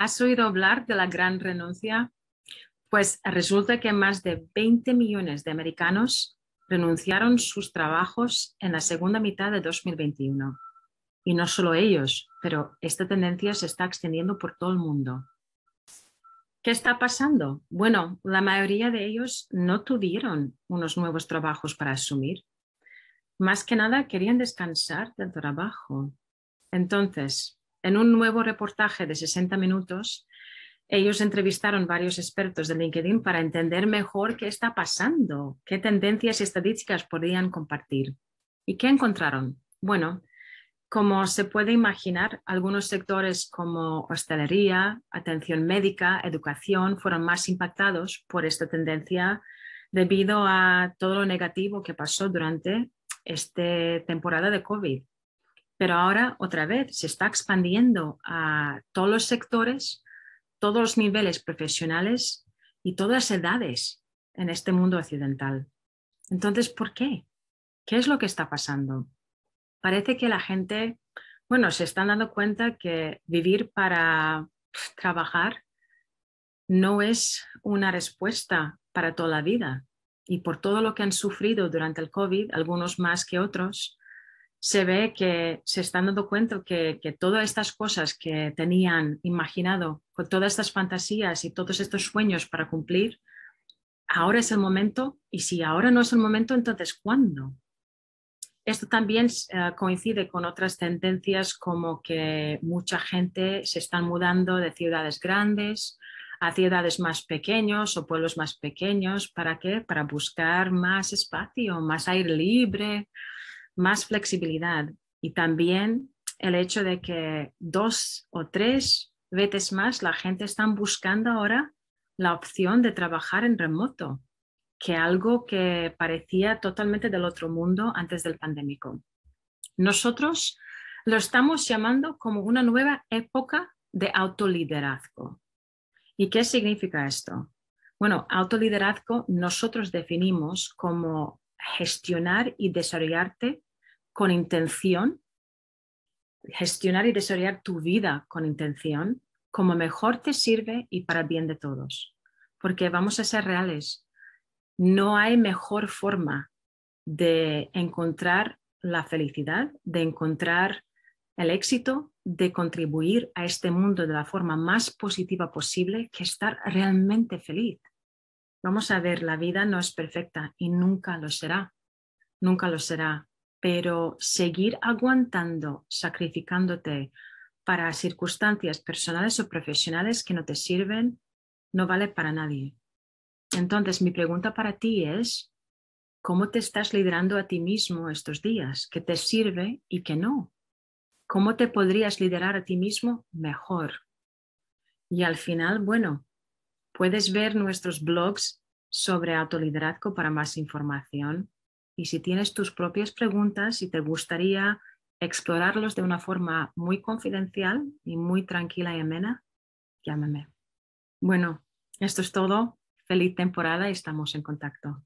¿Has oído hablar de la gran renuncia? Pues resulta que más de 20 millones de americanos renunciaron sus trabajos en la segunda mitad de 2021. Y no solo ellos, pero esta tendencia se está extendiendo por todo el mundo. ¿Qué está pasando? Bueno, la mayoría de ellos no tuvieron unos nuevos trabajos para asumir. Más que nada querían descansar del trabajo. Entonces, en un nuevo reportaje de 60 minutos, ellos entrevistaron varios expertos de LinkedIn para entender mejor qué está pasando, qué tendencias y estadísticas podían compartir. ¿Y qué encontraron? Bueno, como se puede imaginar, algunos sectores como hostelería, atención médica, educación fueron más impactados por esta tendencia debido a todo lo negativo que pasó durante esta temporada de COVID pero ahora otra vez se está expandiendo a todos los sectores, todos los niveles profesionales y todas las edades en este mundo occidental. Entonces, ¿por qué? ¿Qué es lo que está pasando? Parece que la gente, bueno, se están dando cuenta que vivir para trabajar no es una respuesta para toda la vida. Y por todo lo que han sufrido durante el COVID, algunos más que otros, se ve que se están dando cuenta que, todas estas cosas que tenían imaginado, con todas estas fantasías y todos estos sueños para cumplir, ahora es el momento y si ahora no es el momento, entonces ¿cuándo? Esto también eh, coincide con otras tendencias como que mucha gente se está mudando de ciudades grandes a ciudades más pequeñas o pueblos más pequeños. ¿Para qué? Para buscar más espacio, más aire libre, más flexibilidad y también el hecho de que dos o tres veces más la gente está buscando ahora la opción de trabajar en remoto, que algo que parecía totalmente del otro mundo antes del pandémico. Nosotros lo estamos llamando como una nueva época de autoliderazgo. ¿Y qué significa esto? Bueno, autoliderazgo nosotros definimos como gestionar y desarrollarte con intención, gestionar y desarrollar tu vida con intención, como mejor te sirve y para el bien de todos. Porque vamos a ser reales, no hay mejor forma de encontrar la felicidad, de encontrar el éxito, de contribuir a este mundo de la forma más positiva posible que estar realmente feliz. Vamos a ver, la vida no es perfecta y nunca lo será, nunca lo será, pero seguir aguantando, sacrificándote para circunstancias personales o profesionales que no te sirven, no vale para nadie. Entonces, mi pregunta para ti es, ¿cómo te estás liderando a ti mismo estos días? ¿Qué te sirve y qué no? ¿Cómo te podrías liderar a ti mismo mejor? Y al final, bueno, Puedes ver nuestros blogs sobre autoliderazgo para más información. Y si tienes tus propias preguntas y te gustaría explorarlos de una forma muy confidencial y muy tranquila y amena, llámame. Bueno, esto es todo. Feliz temporada y estamos en contacto.